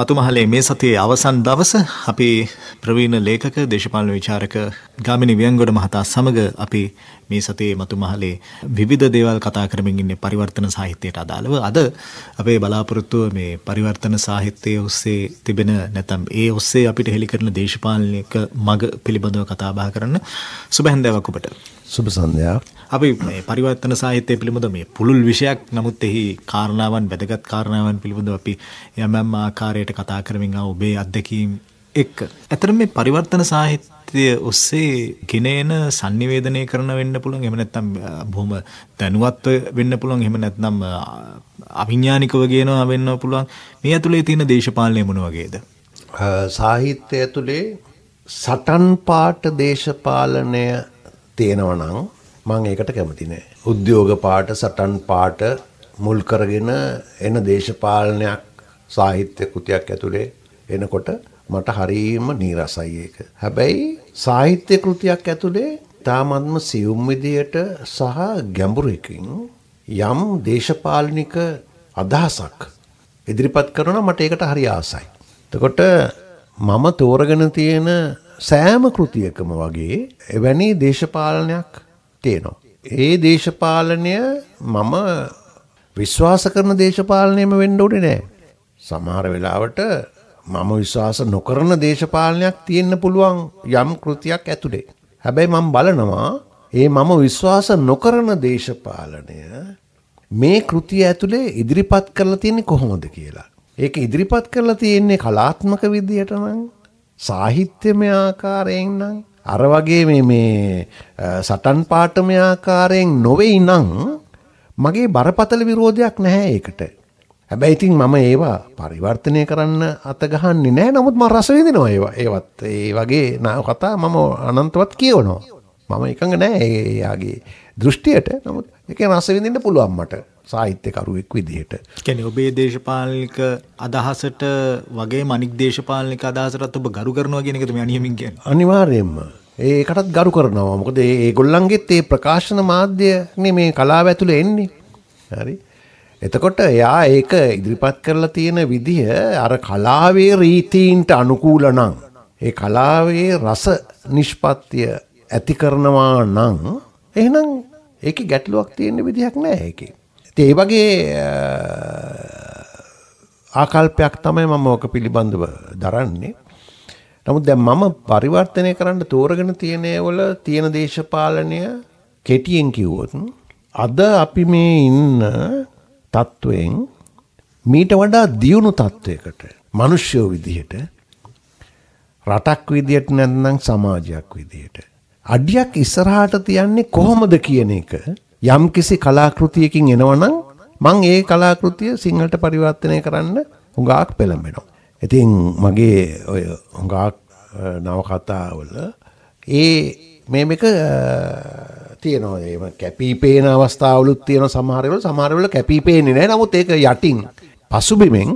මතුමහලේ මේ සතියේ අවසන් දවස අපේ ප්‍රවීණ ලේඛක දේශපාලන විචාරක ගාමිණී වියංගොඩ මහතා සමග අපි මේ සතියේ මතුමහලේ විවිධ දේවල් කතා කරමින් ඉන්නේ පරිවර්තන සාහිත්‍යයට අදාළව අද අපේ බලාපොරොත්තුව මේ පරිවර්තන සාහිත්‍යයේ ඔස්සේ තිබෙන නැත්නම් ඒ ඔස්සේ අපිට හෙළි කරන දේශපාලනික මඟ පිළිබඳව කතා බහ කරන්න සුබ හැන්දෑවක් ඔබට සුබ සන්ධ්‍යාවක් අපි පරිවර්තන සාහිත්‍යය පිළිබඳ මේ පුළුල් විෂයක් නමුත් එහි කාරණාවන් වැදගත් කාරණාවන් පිළිබඳ අපි යමම් ආකාරයට කතා කරමින් ආ ඔබේ අත්දැකීම් එක්ක ඇතර මේ පරිවර්තන සාහිත්‍යය ඔස්සේ ගෙනේන sannivedanaya කරන වෙන්න පුළුවන් එහෙම නැත්නම් බොහොම දැනුවත් වෙන්න පුළුවන් එහෙම නැත්නම් අවිඥානිකව ගේනවා වෙන්න පුළුවන් මේ ඇතුලේ තියෙන දේශපාලනය මොන වගේද සාහිත්‍ය ඇතුලේ සටන් පාට දේශපාලනය තියෙනවා නම් මං ඒකට කැමති නෑ. උද්‍යෝග පාට සටන් පාට මුල් කරගෙන එන දේශපාලනයක් සාහිත්‍ය කෘතියක් ඇතුළේ එනකොට මට හරීම නීරසයි ඒක. හැබැයි සාහිත්‍ය කෘතියක් ඇතුළේ තාමත්ම සියුම් විදියට සහ ගැඹුරකින් යම් දේශපාලනික අදහසක් ඉදිරිපත් කරන මට ඒකට හරි ආසයි. එතකොට මම තෝරගෙන තියෙන සෑම කෘතියකම වගේ එවැනි දේශපාලනයක් තියෙනවා. ඒ දේශපාලනය මම විශ්වාස කරන දේශපාලනයම වෙන්න ඕනේ නෑ. සමහර වෙලාවට මම විශ්වාස නොකරන දේශපාලනයක් තියෙන්න පුළුවන් යම් කෘතියක් ඇතුලේ. හැබැයි මම බලනවා ඒ මම විශ්වාස නොකරන දේශපාලනය මේ කෘතිය ඇතුලේ ඉදිරිපත් කරලා තියෙන්නේ කොහොමද කියලා. ඒක ඉදිරිපත් කරලා තියෙන්නේ කලාත්මක විදියට නම් සාහිත්‍යමය ආකාරයෙන් නම් අර වගේ මේ මේ සටන් පාඨමය ආකාරයෙන් නොවේයි නම් මගේ බරපතල විරෝධයක් නැහැ ඒකට. හැබැයි ඉතින් මම ඒවා පරිවර්තනය කරන්න අත ගහන්නේ නැහැ. නමුත් මම රස විඳිනවා ඒවා. ඒවත් ඒ වගේ කතා මම අනන්තවත් කියවනවා. මම එකඟ නෑ එයාගේ දෘෂ්ටියට නමුත් එක රස විඳින්න පුළුවන් මට සාහිත්‍යකරුවෙක් විදිහට. කැනෙ ඔබේ දේශපාලික අදහසට වගේ මනික් දේශපාලික අදහසටත් ඔබ ගරු කරනවා ගෙනකතුම අනියමින් කිය අනිවාර්යෙන්ම ඒකටත් ගරු කරනවා මොකද ඒ ගොල්ලන්ගෙත් ඒ ප්‍රකාශන මාධ්‍යනේ මේ කලාව ඇතුළ එන්නේ හරි එතකොට එයා ඒක ඉදිරිපත් කරලා තියෙන විදිහ අර කලාවේ රීතීන්ට අනුකූල නම් ඒ කලාවේ රස නිෂ්පත්තිය ඇති කරනවා නම් එහෙනම් ඒක ගැටලුවක් තියෙන්න විදිහක් නෑ ඒකේ. ඉතින් ඒ වගේ ආකල්පයක් තමයි මම ඕක පිළිබඳව දරන්නේ. නමුත් දැන් මම පරිවර්තනය කරන්න තෝරගෙන තියෙන ඒවල තියෙන දේශපාලනය කෙටියෙන් කිව්වොත් අද අපි මේ ඉන්න තත්වයෙන් මීට වඩා දියුණු තත්වයකට මිනිස්සු විදිහට රටක් විදිහට නැත්නම් සමාජයක් විදිහට අඩියක් ඉස්සරහට තියන්නේ කොහොමද කියන එක යම්කිසි කලාකෘතියකින් එනවනම් මං ඒ කලාකෘතිය සිංහලට පරිවර්තනය කරන්න හුඟාක් පෙළඹෙනවා. ඉතින් මගේ ඔය හුඟාක් නවකතාවල ඒ මේක තියෙනවා ඒම කැපී පේන අවස්ථාවලුත් තියෙන සමහරවල සමහරවල කැපී පේන්නේ නැහැ. නමුත් ඒක යටින් පසුබිමෙන්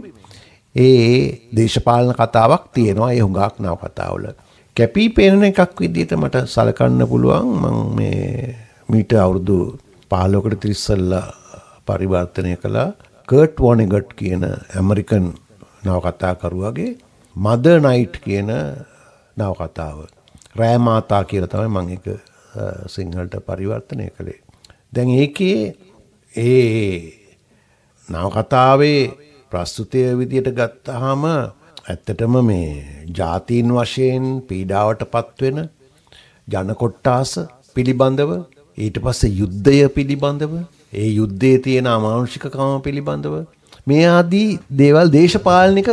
ඒ දේශපාලන කතාවක් තියෙනවා ඒ හුඟාක් නවකතාවල. කැපී පේන එකක් විදිහට මට සලකන්න පුළුවන් මම මේ මීට අවුරුදු 15කට 30ල්ලා පරිවර්තනය කළා කර්ට් වොනෙගට් කියන ඇමරිකන් නවකතාකරුවාගේ මද නයිට් කියන නවකතාව රෑ මාතා කියලා තමයි මම ඒක සිංහලට පරිවර්තනය කළේ. දැන් ඒකේ ඒ නවකතාවේ ප්‍රස්තුතය විදියට ගත්තාම ඇත්තටම මේ ජාතීන් වශයෙන් පීඩාවට පත්වෙන ජනකොට්ටාස පිළිබඳව ඊට පස්සේ යුද්ධය පිළිබඳව ඒ යුද්ධයේ තියෙන අමානුෂිකකම පිළිබඳව මේ ආදී දේවල් දේශපාලනික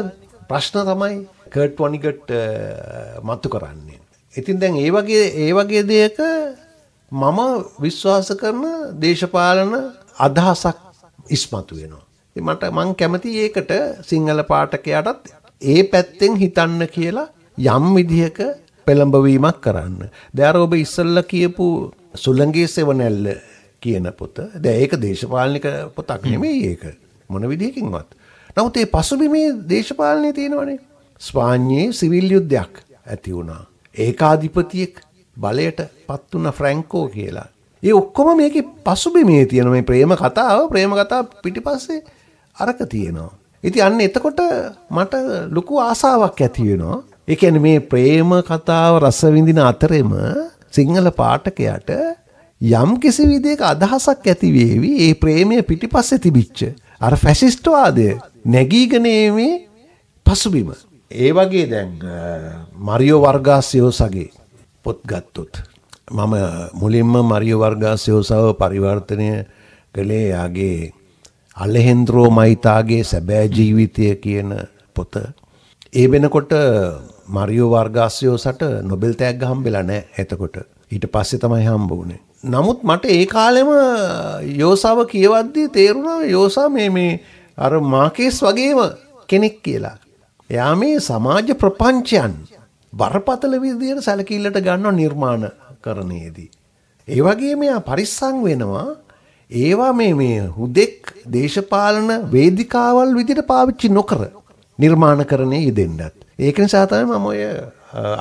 ප්‍රශ්න තමයි කර්ට් වනිගට් මතු කරන්නේ. ඉතින් දැන් ඒ වගේ ඒ වගේ දෙයක මම විශ්වාස කරන දේශපාලන අදහසක් ඉස්මතු වෙනවා. මට මං කැමති ඒකට සිංහල පාඨකයාටත් ඒ පැත්තෙන් හිතන්න කියලා යම් විදිහක පෙළඹවීමක් කරන්න. දැන් ඔබ ඉස්සල්ලා කියපු සුළඟේ සෙවණැල්ල කියන පොත. දැන් ඒක දේශපාලනික පොතක් නෙමෙයි ඒක. මොන විදිහකින්වත්. නමුත් ඒ පසුබිමේ දේශපාලනේ තියෙනවනේ. ස්පාඤ්ඤයේ සිවිල් යුද්ධයක් ඇති වුණා. ඒකාධිපතියෙක් බලයට පත් වුණ ෆ්‍රැන්කෝ කියලා. ඒ ඔක්කොම මේකේ පසුබිමේ තියෙන මේ ප්‍රේම කතාව ප්‍රේම කතා පිටිපස්සේ අරක තියෙනවා. ඉති අන්න එතකොට මට ලොකු ආසාවක් ඇති වෙනවා. එකැන මේ ප්‍රේම කතාව රසවිඳින අතරෙම සිංහල පාටකයට යම් කිසි විදික අදහසක් ඇතිවේවි ඒ ප්‍රේමය පිටිපස්සෙ තිබිච්ච. අර ෆැසිස්ටවාදය නැගීගනීමේ පසුබිම. ඒ වගේ දැන් මරියෝ වර්ගාස්යෝසගේ පොත් ගත්තුත්. මම මුලින්ම මරියෝ වර්ගාස්යෝසාව පරිවර්තනය කළේ යාගේ අලෙහෙන්ද්‍රෝ මයිතාගේ සැබෑ ජීවිතය කියන පොත. ඒ වෙනකොට මරියෝ වර්ගාස්යෝ සට නොබෙල් තෑග්ග හම්බෙලා නෑ එතකොට. ඊට පස්සේ තමයි හම්බ වුණේ. නමුත් මට ඒ කාලෙම යෝසාව කියවද්දී තේරුණා යෝසා මේ මේ අර මාකේස් වගේම කෙනෙක් කියලා. එයා මේ සමාජ ප්‍රපංචයන් බරපතල විදියට සැලකිල්ලට ගන්න නිර්මාණ කරණයේදී. ඒ වගේ මෙයා පරිස්සම් වෙනවා ඒවා මේ මේ හුදෙක් දේශපාලන වේදිකාවල් විදිහට පාවිච්චි නොකර නිර්මාණකරණයේ යෙදෙන්නත්. ඒක නිසා තමයි මම ඔය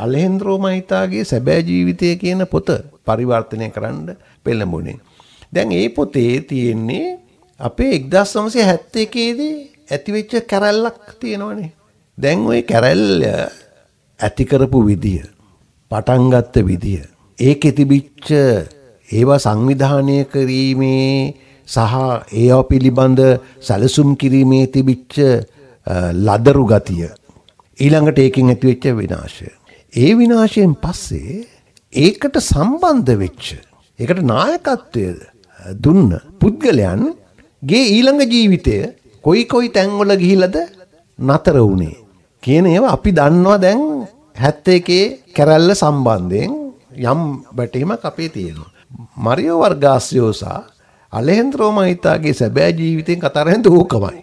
අලෙහෙන්ද්‍රෝ මහිතාගේ සැබෑ ජීවිතය කියන පොත පරිවර්තනය කරන්න පෙළඹුණේ. දැන් ඒ පොතේ තියෙන්නේ අපේ 1971 දී ඇතිවෙච්ච කැරැල්ලක් තියෙනවනේ. දැන් ওই කැරැල්ල ඇති කරපු විදිය, පටන් ගත්ත විදිය, ඒකෙ තිබිච්ච ඒවා සංවිධානය කිරීමේ සහ ඒවා පිළිබඳ සැලසුම් කිරීමේ තිබිච්ච ලදරු ගතිය. ඊළඟට ඒකින් ඇතිවෙච්ච විනාශය. ඒ විනාශයෙන් පස්සේ ඒකට සම්බන්ධ වෙච්ච. ඒකට නායකත්වය දුන්න පුද්ගලයන් ගේ ඊළඟ ජීවිතය කොයි කොයි තැන්වල ගිහිලද නතර වුණේ. කියන ඒවා අපි දන්නවා දැන් හැත්ත එකේ කැරැල්ල සම්බන්ධයෙන් යම් බැටීමක් අපේ තියෙනවා. මරියෝ වර්ගාස්යෝසා අලෙහන්ද්‍රෝ මහිතාගේ සැබෑ ජීවිතයෙන් කතරහෙන්ද ඕකමයි.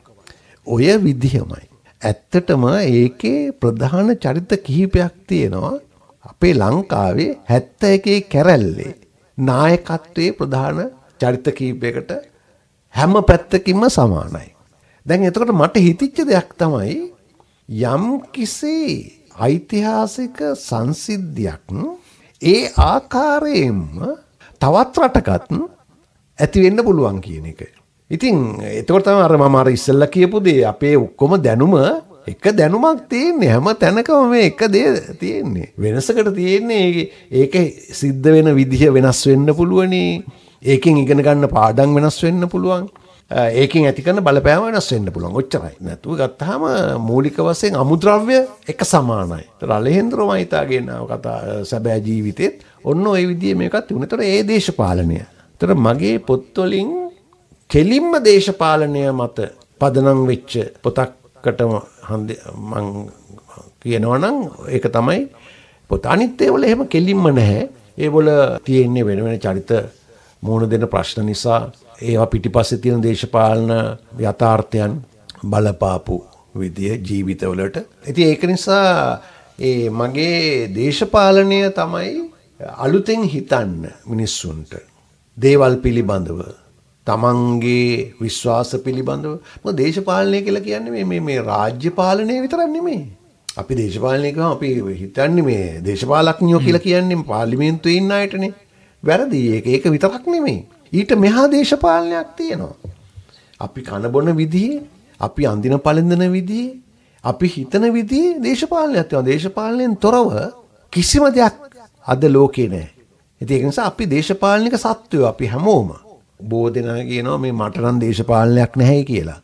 ඔය විදිහමයි. ඇත්තටම ඒකේ ප්‍රධාන චරිත කිහිපයක් තියෙනවා. අපේ ලංකාවේ 71 කැරැල්ලේ නායකත්වයේ ප්‍රධාන චරිත කීපයකට හැම පැත්තකින්ම සමානයි. දැන් එතකොට මට හිතිච්ච දෙයක් තමයි යම් කිසි ඓතිහාසික සංසිද්ධියක් ඒ ආකාරයෙන්ම තවත් රටකත් ඇතිවෙන්න පුළුවන් කියන එක. ඉතින් එතකොටම අර මමාර ඉස්සල්ල කියපු දේ අපේ ඔක්කොම දැනුම එක දැනුමක් තියන්නේ හැම තැනකම මේ එක දේ තියෙන්නේ. වෙනසකට තියෙන්නේ ඒක සිද්ධ වෙන විදිහ වෙනස් වෙන්න පුළුවනේ. ඒකෙන් ඉගෙන ගන්න පාඩම් වෙනස් වෙන්න පුළුවන්. ඒකින් ඇතිකන බලපෑම වෙනස් වෙන්න පුළුවන් ඔච්චරයි. නැතුව ගත්තාම මූලික වශයෙන් අමුද්‍රව්‍ය එක සමානයි. රලහෙන්ද්‍රම හිතාගෙන කතා සැබෑ ජීවිතෙත් ඔන්න ওই විදිහේ මේකත් තිබුණා. ඒතර ඒ දේශපාලනය. ඒතර මගේ පොත්වලින් කෙලින්ම දේශපාලනය මත පදනම් වෙච්ච පොතක්කට මං කියනවා නම් ඒක තමයි පොත. අනිත් ඒවල එහෙම කෙලින්ම නැහැ. ඒවල තියෙන්නේ වෙන වෙන චරිත මූණ දෙන ප්‍රශ්න නිසා ඒවා පිටිපස්සේ තියෙන දේශපාලන යථාර්ථයන් බලපාපු විදිය ජීවිතවලට. ඉතින් ඒක නිසා ඒ මගේ දේශපාලනය තමයි අලුතෙන් හිතන්න මිනිස්සුන්ට දේවල් පිළිබඳව තමන්ගේ විශ්වාස පිළිබඳව දේශපාලනය කියලා කියන්නේ මේ රාජ්‍ය පාලනය විතරන්නේ මේ අපි දේශපාලනයක අපි හිතන්නේ මේ දේශපාලක්ඥයෝ කියලා කියන්නේ පාර්ලිමේන්තුවේ ඉන්න අයටනේ වැරදි ඒක ඒක විතරක් නෙමෙයි ඊට මෙහා දේශපාලනයක් තියෙනවා අපි කනබොන විදිහේ අපි අඳින පළඳින විදිහේ අපි හිතන විදිහේ දේශපාලනයක් තියෙනවා දේශපාලනයෙන් තොරව කිසිම දෙයක් අද ලෝකේ නෑ. ඉතින් ඒක නිසා අපි දේශපාලනික සත්වයෝ අපි හැමෝම බෝ දෙනා කියනවා මේ මට නම් දේශපාලනයක් නැහැ කියලා.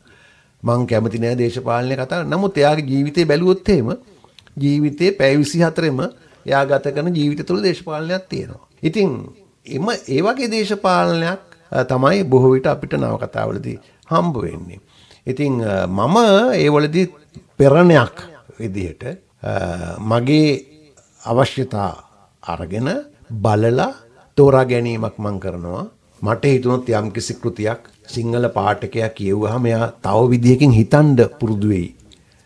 මං කැමති නෑ දේශපාලනය කතා. නමුත් එයාගේ ජීවිතේ බැලුවොත් එහෙම ජීවිතේ පැය 24ෙම එයා ගත කරන ජීවිත තුළ දේශපාලනයක් තියෙනවා. ඉතින් එම ඒ වගේ දේශපාලනයක් තමයි බොහෝ විට අපිට නවකතාවලදී හම්බ වෙන්නේ. ඉතින් මම ඒවලදී පෙරණයක් විදිහට මගේ අවශ්‍යතා අරගෙන බලලා තෝරා ගැනීමක් මං කරනවා. මට හිතුනොත් යම්කිසි කෘතියක් සිංහල පාඨකයා කියවුවහම එයා තව විදියකින් හිතන්න පුරුදු වෙයි.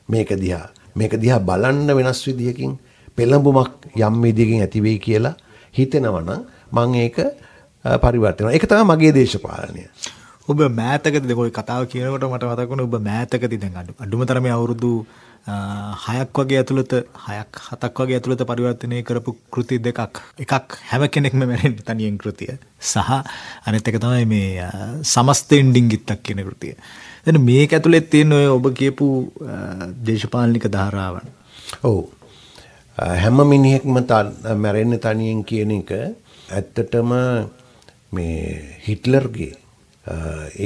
මේක දිහා මේක දිහා බලන්න වෙනස් විදියකින් පෙළඹුමක් යම් විදියකින් ඇති වෙයි කියලා හිතෙනවා නම් මම ඒක පරිවර්තන. ඒක තමයි මගේ දේශපාලනය. ඔබ මෑතකද දෙකොයි කතාව කියනකොට මට මතකුණ ඔබ මෑතකති දැන් අඩු අඩුම තරම අවුරුදු හයක් වගේ ඇතුළත හයක් හතක් වගේ ඇතුළත පරිවර්තනය කරපු කෘති දෙකක් එකක් හැම කෙනෙක්ම මැරෙන් තනියෙන් කෘතිය සහ අනෙත් එක තමයි මේ සමස්තෙන්ඩිං ගිත්තක් කියන කෘතිය එන මේ ඇතුළෙත් තියෙන ඔය ඔබ කියපු දේශපාලනික ධාරාවන් ඔවු හැම මිනිහෙක්ම මැරෙන්න තනියෙන් කියන එක ඇත්තටම මේ හිට්ලර්ගේ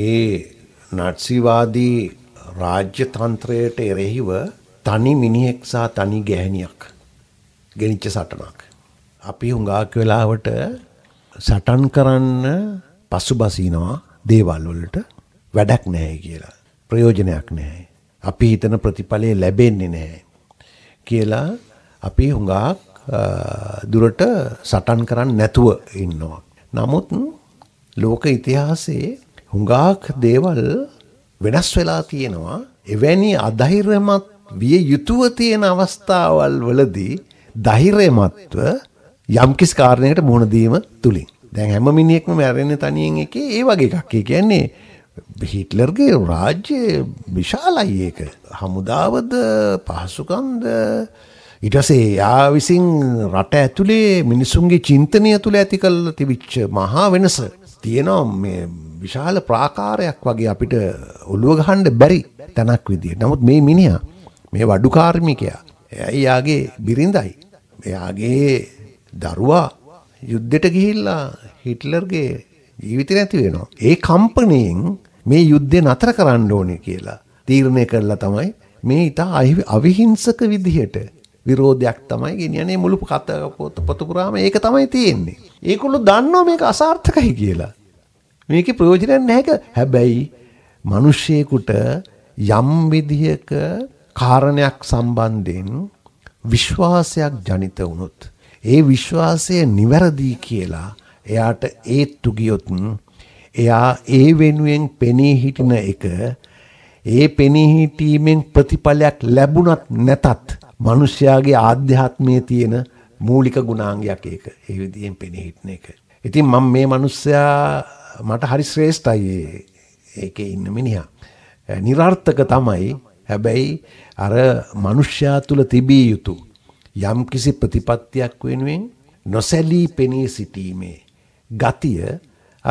ඒ නට්සිවාදී රාජ්‍යතන්ත්‍රයට එරෙහිව තනි මිනිහෙක් සහ තනි ගැහැණියක් ගෙනිච්ච සටනක්. අපි හුඟාක් වෙලාවට සටන් කරන්න පසුබසිනවා දේවල් වලට වැඩක් නැහැ කියලා. ප්‍රයෝජනයක් නැහැ. අපි හිතන ප්‍රතිඵලය ලැබෙන්නේ නැහැ කියලා අපි හුඟාක් දුරට සටන් කරන්න නැතුව ඉන්නවා. නමුත් ලෝක ඉතිහාසයේ හුඟාක් දේවල් වෙනස් වෙලා තියෙනවා එවැනි අධෛර්යමත් විය යුතුව තියෙන අවස්ථාවල් වලදී ධෛර්යමත්ව යම්කිසි කාරණයකට මුහුණ දීම තුලින් දැන් හැම මිනිහෙක්ම මැරෙන්නේ තනියෙන් එකේ ඒ වගේ එකක්. ඒ කියන්නේ හිට්ලර්ගේ රාජ්‍ය විශාලයි ඒක. හමුදාවද පහසුකම්ද ඊට පස්සේ යා විසින් රට ඇතුලේ මිනිසුන්ගේ චින්තනය තුල ඇති කළ තිබිච්ච මහා වෙනස තියෙනවා මේ විශාල ප්‍රාකාරයක් වගේ අපිට ඔළුව ගහන්න බැරි තැනක් විදියට. නමුත් මේ මිනිහා මේ වඩු කාර්මිකයා එයයි යාගේ බිරිඳයි. එයාගේ දරුවා යුද්ධෙට ගිහිල්ලා හිට්ලර්ගේ ජීවිත නැති වෙනවා. ඒ කම්පනයෙන් මේ යුද්ධය නතර කරන්න ඕනේ කියලා තීරණය කරලා තමයි මේ ඉතා අවිහිංසක විදිහට විරෝධයක් තමයි ගෙනියන්නේ මුළු කත පොත පුරාම ඒක තමයි තියෙන්නේ. ඒකුළු දන්නවා මේක අසාර්ථකයි කියලා. මේකේ ප්‍රයෝජනයක් නැහැ හැබැයි මිනිස්සෙකුට යම් විදියක කාරණයක් සම්බන්ධයෙන් විශ්වාසයක් ජනිත වුණොත් ඒ විශ්වාසය නිවැරදි කියලා එයාට ඒත්තු ගියොත් එයා ඒ වෙනුවෙන් පෙනී හිටින එක ඒ පෙනී හිටීමෙන් ප්‍රතිඵලයක් ලැබුණත් නැතත් මිනිස්යාගේ ආධ්‍යාත්මයේ තියෙන මූලික ගුණාංගයක් ඒක. ඒ විදිහෙන් පෙනී හිටින එක. ඉතින් මම මේ මිනිස්යා මට හරි ශ්‍රේෂ්ඨයි ඒකේ ඉන්න මිනිහා. નિરර්ථක තමයි. හැබැයි අර මිනිස්යා තුල තිබිය යුතු යම්කිසි ප්‍රතිපත්තියක් වෙනුවෙන් නොසැලී පෙනී සිටීමේ ගතිය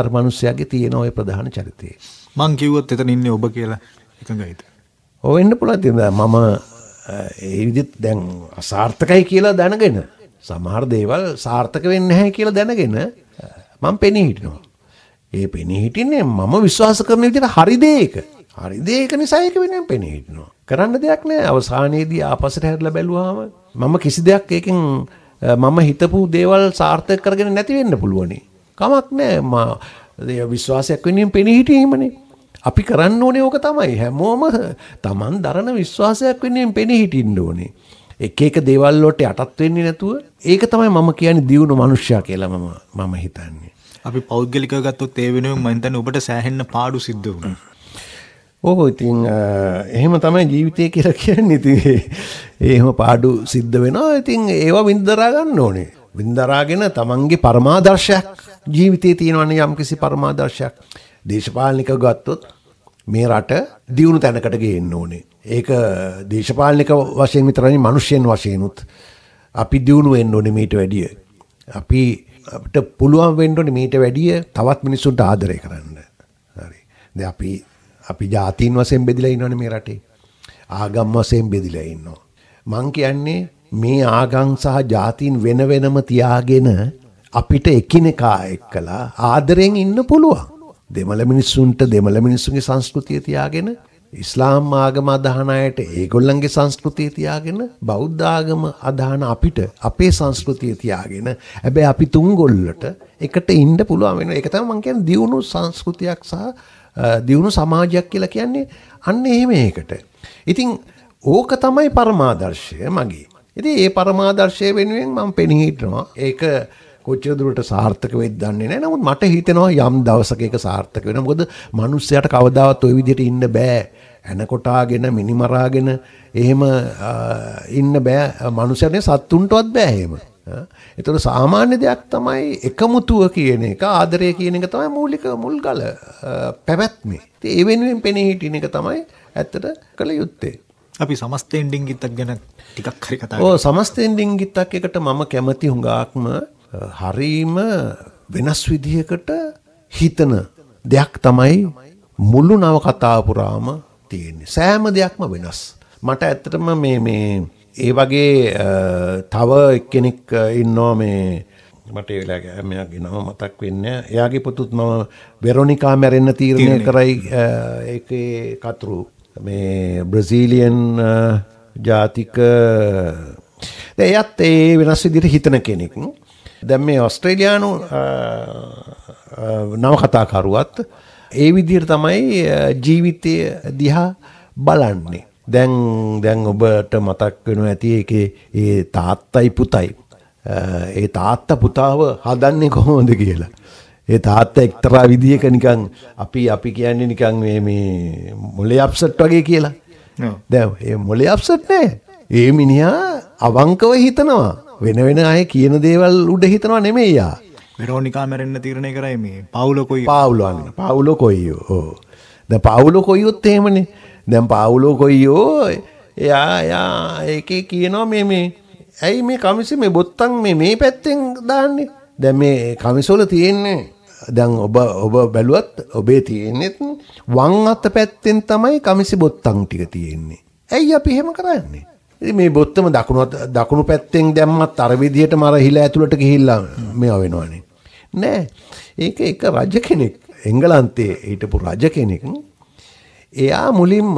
අර මිනිස්යාගේ තියෙන ওই ප්‍රධාන චරිතයේ. මං කිව්වොත් එතන ඉන්නේ ඔබ කියලා එකඟයිද? ඔව් වෙන්න පුළුවන් තියෙනවා. මම ඒ විදිහට දැන් අසාර්ථකයි කියලා දැනගෙන සමහර දේවල් සාර්ථක වෙන්නේ නැහැ කියලා දැනගෙන මම පෙනී හිටිනවා. ඒ පෙනී හිටින්නේ මම විශ්වාස කරන විදිහට හරි දේක. හරි දේක නිසා ඒක වෙනින් පෙනී හිටිනවා. කරන්න දෙයක් නෑ. අවසානයේදී ආපස්සට හැරිලා බැලුවාම මම කිසි දෙයක් ඒකෙන් මම හිතපු දේවල් සාර්ථක කරගෙන නැති වෙන්න පුළුවනි. කමක් නෑ. මා විශ්වාසයක් වෙනින් පෙනී හිටීමනේ. අපි කරන්න ඕනේ ඕක තමයි. හැමෝම Taman දරන විශ්වාසයක් වෙනින් පෙනී හිටින්න ඕනේ. එක එක දේවල් වලට යටත් වෙන්නේ නැතුව ඒක තමයි මම කියන්නේ දියුණු මනුෂ්‍යයා කියලා මම මම හිතන්නේ. අපි පෞද්ගලිකව ගත්තොත් ඒ වෙනුවෙන් මම හිතන්නේ ඔබට සෑහෙන්න පාඩු සිද්ධ වුණා. ඕක ඉතින් එහෙම තමයි ජීවිතය කියලා කියන්නේ ඉතින් ඒ එහෙම පාඩු සිද්ධ වෙනවා ඉතින් ඒවා විඳදරා ගන්න ඕනේ විඳදරාගෙන තමන්ගේ පරමාදර්ශයක් ජීවිතේ තියෙනවනේ යම්කිසි පරමාදර්ශයක් දේශපාලනික ගත්තොත් මේ රට දියුණු තැනකට ගේන්න ඕනේ ඒක දේශපාලනික වශයෙන් විතරයි මිනිස්යෙන් වශයෙන්ුත් අපි දියුණු වෙන්න ඕනේ මීට වැඩිය අපි අපට පුළුවන් වෙන්ඩෝන මීට වැඩිය තවත් මිනිස්සුන්ට ආදරය කරන්න හරි දෙ අපි අපි ජාතීන් වසෙන් බෙදිලා ඉන්නවන මේ රටේ ආගම් වසයෙන් බෙදිලා ඉන්නවා. මං කියන්නේ මේ ආගං සහ ජාතීන් වෙන වෙනම තියාගෙන අපිට එකිනෙකා එක් කලා ආදරයෙන් ඉන්න පුළුවන් දෙමළ මිනිස්සුන්ට දෙමළ මිනිස්සුන්ගේ සංස්කෘතිය තියාගෙන ඉස්ලාම් ආගම අදහන අයට ඒගොල්ලන්ගේ සංස්කෘතිය තියාගෙන බෞද්ධ ආගම අදහන අපිට අපේ සංස්කෘතිය තියාගෙන හැබැයි අපි තුන්ගොල්ලට එකට ඉන්න පුළුවන් වෙනවා. ඒක තමයි මම කියන්නේ දියුණු සංස්කෘතියක් සහ දියුණු සමාජයක් කියලා කියන්නේ අන්න එහෙම ඒකට. ඉතින් ඕක තමයි පරමාදර්ශය මගේ. ඉතින් ඒ පරමාදර්ශය වෙනුවෙන් මම පෙනී හිටනවා. ඒක කොච්චර දුරට සාර්ථක වෙයිද දන්නේ නැහැ. නමුත් මට හිතෙනවා යම් දවසක ඒක සාර්ථක වෙනවා. මොකද මිනිස්සයාට කවදාවත් ওই විදිහට ඉන්න බෑ. ඇනකොටාගෙන මිනිමරාගෙන එහෙම ඉන්න බෑ. මිනිස්සනේ සත්තුන්ටවත් බෑ එහෙම. එතකොට සාමාන්‍ය දෙයක් තමයි එකමුතුව කියන එක ආදරය කියන එක තමයි මූලික මුල්ගල පැවැත්මේ. ඉතින් ඒ වෙනුවෙන් පෙනී හිටින එක තමයි ඇත්තට කළ යුත්තේ. අපි සමස්ත එන්ඩින් ගිත්තක් ගැන ටිකක් හරි කතා කරමු. ඔව් සමස්ත එන්ඩින් ගිත්තක් එකට මම කැමති හුඟාක්ම හරීම වෙනස් විදිහකට හිතන දෙයක් තමයි මුළු නව කතාව පුරාම තියෙන්නේ. සෑම දෙයක්ම වෙනස්. මට ඇත්තටම මේ මේ ඒ වගේ තව එක්කෙනෙක් ඉන්නවා මේ මට ඒලා මෙයාගේ නම මතක් වෙන්න එයාගේ පුතුත් මම වෙරොනිකා මැරෙන්න තීරණය කරයි ඒකේ කතුරු මේ බ්‍රසීලියන් ජාතික එයත් ඒ වෙනස් විදිහට හිතන කෙනෙක්. දැම් මේ ඔස්ට්‍රේලයානු නවකතාකරුවත් ඒ විදිර තමයි ජීවිතය දිහා බලන්නේ. දැන් දැන් ඔබට මතක් වෙන ඇති එක ඒ තාත්තයි පුතයි. ඒ තාත්ත පුතාව හදන්නේ කොහොමද කියලා. ඒ තාත්ත එක්තරා විදිහක නිකං අපි අපි කියන්නේ නිකං මේ මොලේ අප්සට් වගේ කියලා. දැ මොලේ අප්සට් නෑ ඒ මිනිහා අවංකව හිතනවා. වෙන වෙන අය කියන දේවල් උඩ හිතනවා නෙමෙයි යා. වෙරෝනිකා මැරෙන්න තීරණය කරයි මේ පාවුලෝ කොයි පාවුලෝ අන්න පාවුලෝ කොයියෝ. ඕ. දැන් පාවුලෝ කොයියොත් එහෙමනේ. දැන් පාවුලෝ කොයියෝ එයා එයා ඒකේ කියනවා මේ මේ ඇයි මේ කමිස මේ බොත්තන් මේ මේ පැත්තෙන් දාන්නේ දැන් මේ කමිසොල තියෙන්නේ දැන් ඔබ ඔබ බැලුවත් ඔබේ තියෙන්නේත් වම් අත පැත්තෙන් තමයි කමිසි බොත්තන් ටික තියෙන්නේ ඇයි අපි එහෙම කරන්නේ ඉතින් මේ බොත්තම දකුණු දකුණු පැත්තෙන් දැම්මත් අර විදිහටම අර හිල ඇතුළට ගිහිල්ලා මේවා වෙනවනේ. නෑ. ඒක එක රජ කෙනෙක් එංගලන්තයේ හිටපු රජ කෙනෙක්. එයා මුලින්ම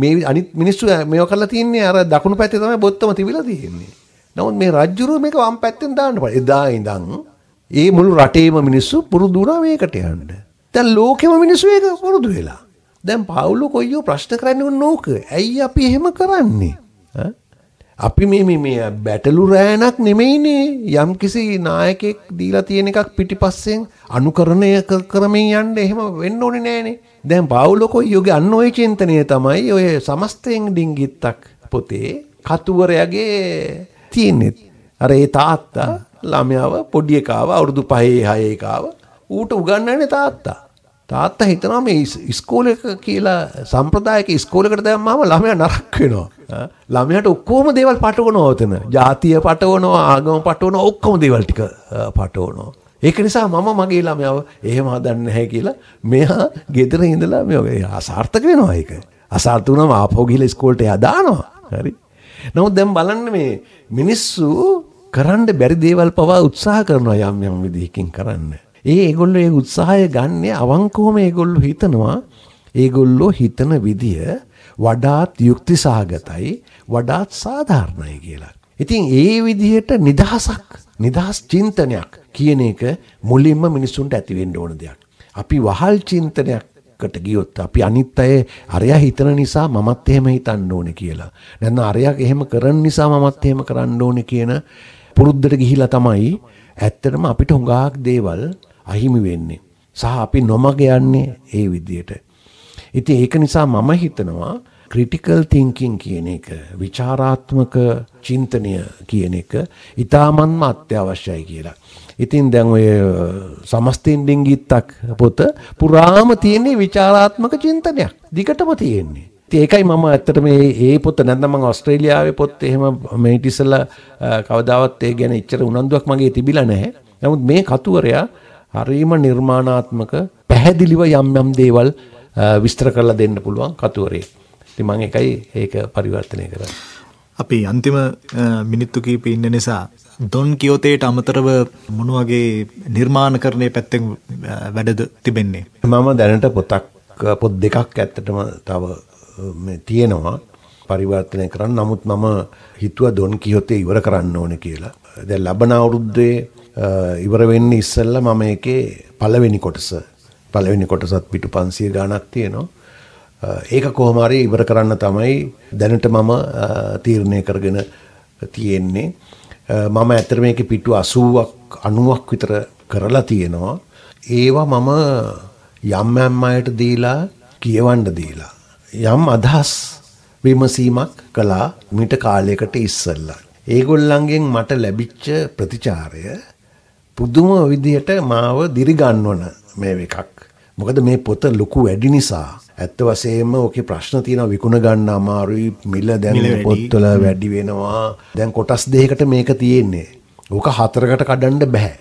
මේ අනිත් මිනිස්සු මේවා කරලා තියන්නේ අර දකුණු පැත්තේ තමයි බොත්තම තිබිලා තියෙන්නේ. නමුත් මේ රජ්ජුරුව මේක වම් පැත්තෙන් දාන්න බෑ. එදා ඉඳන් ඒ මුළු රටේම මිනිස්සු පුරුදු වුණා මේකට යන්න. දැන් ලෝකෙම මිනිස්සු ඒක පුරුදු වෙලා. දැන් පාවුලෝ කොයියෝ ප්‍රශ්න කරන්නේ නෝක. ඇයි අපි එහෙම කරන්නේ? අපි මේ මේ බැටලු රෑනක් නෙමෙයිනේ යම් කිසි නායකෙක් දීලා තියෙන එකක් පිටිපස්සෙන් අනුකරණය කරමින් යන්න එහෙම වෙන්න ඕනේ නෑනේ. දැන් පාවුලකෝ යෝගේ අන්න ওই චින්තනය තමයි ඔය සමස්තයෙන් ඩිංගිත්තක් පොතේ කතුවරයාගේ තියෙන්නේ. අර ඒ තාත්තා ළමයාව පොඩි එකාව අවුරුදු 5 6 එකාව ඌට උගන්වන්නේ තාත්තා. තාත්තා හිතනවා මේ ඉස්කෝලේක කියලා සම්ප්‍රදායික ඉස්කෝලේකට දැම්මම ළමයා නරක වෙනවා. ළමයාට ඔක්කොම දේවල් පටවනවා එතන. ජාතිය පටවනවා, ආගම පටවනවා, ඔක්කොම දේවල් ටික පටවනවා. ඒක නිසා මම මගේ ළමයාව එහෙම හදන්නේ නැහැ කියලා මෙයා ගෙදර ඉඳලා මේ අසාර්ථක වෙනවා ඒක. අසාර්ථක වුණාම ආපහු ගිහලා ඉස්කෝලේට එයා දානවා. හරි. නමුත් දැන් බලන්න මේ මිනිස්සු කරන්න බැරි දේවල් පවා උත්සාහ කරනවා යම් යම් විදිහකින් කරන්න. ඒ ඒගොල්ලෝ ඒ උත්සාහය ගන්නේ අවංකවම ඒගොල්ලෝ හිතනවා ඒගොල්ලෝ හිතන විදිය වඩාත් යුක්තිසහගතයි වඩාත් සාධාරණයි කියලා. ඉතින් ඒ විදිහට නිදහසක් නිදහස් චින්තනයක් කියන එක මුලින්ම මිනිසුන්ට ඇති වෙන්න ඕන දෙයක්. අපි වහල් චින්තනයක් එක්කට ගියොත් අපි අනිත් අය අරයා හිතන නිසා මමත් එහෙම හිතන්න ඕනේ කියලා. නැත්නම් අරයා එහෙම කරන නිසා මමත් එහෙම කරන්න ඕනේ කියන පුරුද්දට ගිහිලා තමයි ඇත්තටම අපිට හුඟක් දේවල් අහිමි වෙන්නේ. සහ අපි නොමග යන්නේ ඒ විදියට. ඉතින් ඒක නිසා මම හිතනවා ක්‍රිටිකල් තිංකින් කියන එක විචාරාත්මක චින්තනය කියන එක ඉතාමන්ම අත්‍යවශ්‍යයි කියලා. ඉතින් දැන් ඔය සමස්තෙන් ඩිංගිත්තක් පොත පුරාම තියෙන්නේ විචාරාත්මක චින්තනයක්. දිගටම තියෙන්නේ. ඉතින් ඒකයි මම ඇත්තට මේ ඒ පොත නැත්නම් මම ඕස්ට්‍රේලියාවේ පොත් එහෙම මේටිසල කවදාවත් ඒ ගැන ඉච්චර උනන්දුවක් මගේ තිබිලා නැහැ. නමුත් මේ කතුවරයා හරීම නිර්මාණාත්මක පැහැදිලිව යම් යම් දේවල් විස්තර කරලා දෙන්න පුළුවන් කතුවරේ. ඉතින් මම එකයි ඒක පරිවර්තනය කරන්නේ. අපි අන්තිම මිනිත්තු කීප ඉන්න නිසා දොන් කියෝතේට අමතරව මොන වගේ නිර්මාණකරණයේ පැත්තෙන් වැඩද තිබෙන්නේ? මම දැනට පොතක් පොත් දෙකක් ඇත්තටම තව තියෙනවා. පරිවර්තනය කරන්න. නමුත් මම හිතුවා දොන් කියෝතේ ඉවර කරන්න ඕනේ කියලා. දැන් ලබන අවුරුද්දේ Uh, ඉවර වෙන්න ඉස්සල්ල මම එකේ පළවෙනි කොටස පළවෙනි කොටසත් පිටු පන්සිය ගානක් තියෙනවා uh, ඒක කොහොමරි ඉවර කරන්න තමයි දැනට මම uh, තීරණය කරගෙන තියෙන්නේ මම ඇතර මේක පිටු අසුවක් අනුවක් විතර කරලා තියෙනවා ඒවා මම යම් යම් අයට දීලා කියවන්න දීලා යම් අදහස් විමසීමක් කළා මිට කාලයකට ඉස්සල්ලා ඒගොල්ලන්ගෙන් මට ලැබිච්ච ප්‍රතිචාරය පුදුම විදිහට මාව දිරිගන්වන මේ එකක්. මොකද මේ පොත ලොකු වැඩි නිසා ඇත්ත වශයෙන්ම ඕකේ ප්‍රශ්න තියෙනවා විකුණ ගන්න අමාරුයි මිල දැන් පොත්වල වැඩි වෙනවා. දැන් කොටස් දෙකකට මේක තියෙන්නේ. ඕක හතරකට කඩන්න බෑ.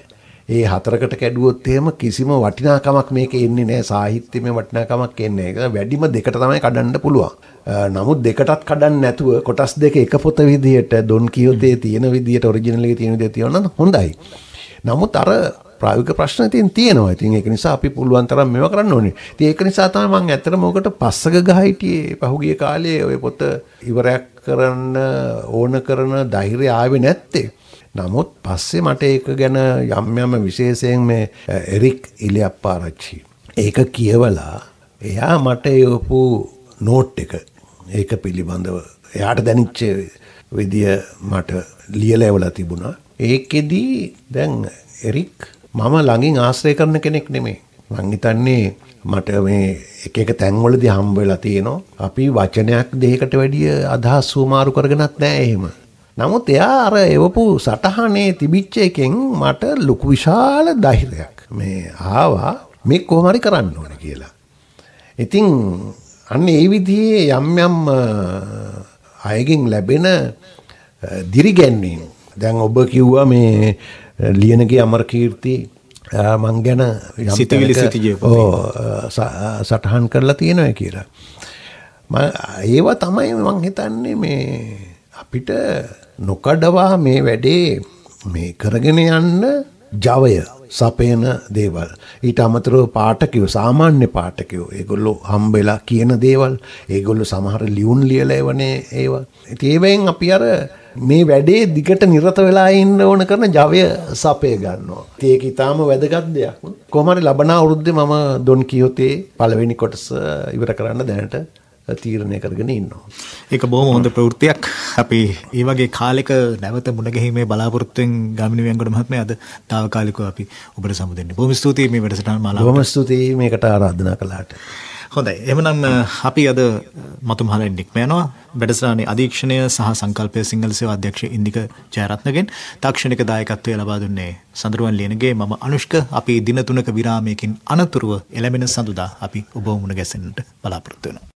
ඒ හතරකට කැඩුවොත් එහෙම කිසිම වටිනාකමක් මේක එන්නේ නැහැ සාහිත්‍යමය වටිනාකමක් එන්නේ නැහැ. වැඩිම දෙකට තමයි කඩන්න පුළුවන්. නමුත් දෙකටත් කඩන්න නැතුව කොටස් දෙක එක පොත විදිහට දොන් කියෝතේ තියෙන විදිහට ඔරිජිනල් එකේ තියෙන විදිහට තියනනම් හොඳයි. නමුත් අර ප්‍රායෝගික ප්‍රශ්න ඉතින් තියෙනවා. ඉතින් ඒක නිසා අපි පුළුවන් තරම් මේවා කරන්න ඕනේ. ඉතින් ඒක නිසා තමයි මම ඇත්තටම ඔකට පස්සක ගහ හිටියේ පහුගිය කාලේ ওই පොත ඉවරයක් කරන්න ඕන කරන ධෛර්යය ආවේ නැත්තේ. නමුත් පස්සේ මට ඒක ගැන යම් යම් විශේෂයෙන් මේ එරික් ඉලියප්පාරච්චි ඒක කියවලා එයා මට යොපු නෝට් එක ඒක පිළිබඳව එයාට දැනිච්ච විදිය මට ලියලා එවලා තිබුණා ඒකෙදී දැන් එරික් මම ළඟින් ආශ්‍රය කරන කෙනෙක් නෙමේ. මං හිතන්නේ මට මේ එක එක තැන්වලදී හම්බ වෙලා තියෙනවා. අපි වචනයක් දෙයකට වැඩිය අදහස් සුමාරු කරගෙනත් නෑ එහෙම. නමුත් එයා අර එවපු සටහනේ තිබිච්ච එකෙන් මට ලොකු විශාල ධෛර්යයක් මේ ආවා මේ කොහොම හරි කරන්න ඕන කියලා. ඉතින් අන්න ඒ විදිහේ යම් යම් අයගෙන් ලැබෙන දිරිගැන්වීම් දැන් ඔබ කිව්වා මේ ලියනගේ අමරකීර්ති මං ගැන සිතවිලි සිටිය සටහන් කරලා තියෙනය කියලා. ඒවා තමයි මං හිතන්නේ මේ අපිට නොකඩවා මේ වැඩේ මේ කරගෙන යන්න ජවය සපයන දේවල් ඊට අමතරව පාටකයෝ සාමාන්‍ය පාටකයෝ ඒගොල්ලෝ හම්බෙලා කියන දේවල් ඒගොල්ලෝ සමහර ලියුන් ලියලා එවනේ ඒවා ඉතින් ඒවෙන් අපි අර මේ වැඩේ දිගට නිරත වෙලා ඉන්න ඕන කරන ජවය සපය ගන්නවා. ඒක ඉතාම වැදගත් දෙයක්. කොහමද ලබන අවුරුද්දේ මම දොන් කියොතේ පළවෙනි කොටස ඉවර කරන්න දැනට තීරණය කරගෙන ඉන්නවා. ඒක බොහොම හොඳ ප්‍රවෘත්තියක්. අපි ඒ වගේ කාලෙක නැවත මුණගැහිීමේ බලාපොරොත්තුෙන් ගාමිණී වෙන්ගොඩ මහත්මයා අද తాවකාලිකව අපි ඔබට සමුදෙන්නේ. බොහොම ස්තුතියි මේ වැඩසටහන මාලාවට. බොහොම ස්තුතියි මේකට ආරාධනා කළාට. හොඳයි. එහෙමනම් අපි අද මතුමහලින් ඉක්ම යනවා. වැඩසටහනේ අධීක්ෂණය සහ සංකල්පය සිංහල සේවා අධ්‍යක්ෂ ඉන්දික ජයරත්නගෙන් තාක්ෂණික දායකත්වය ලබා දුන්නේ සඳරුවන් ලියනගේ මම අනුෂ්ක අපි දින තුනක විරාමයකින් අනතුරුව එළැඹෙන සඳුදා අපි ඔබව මුණ ගැසෙන්නට බලාපොරොත්තු වෙනවා.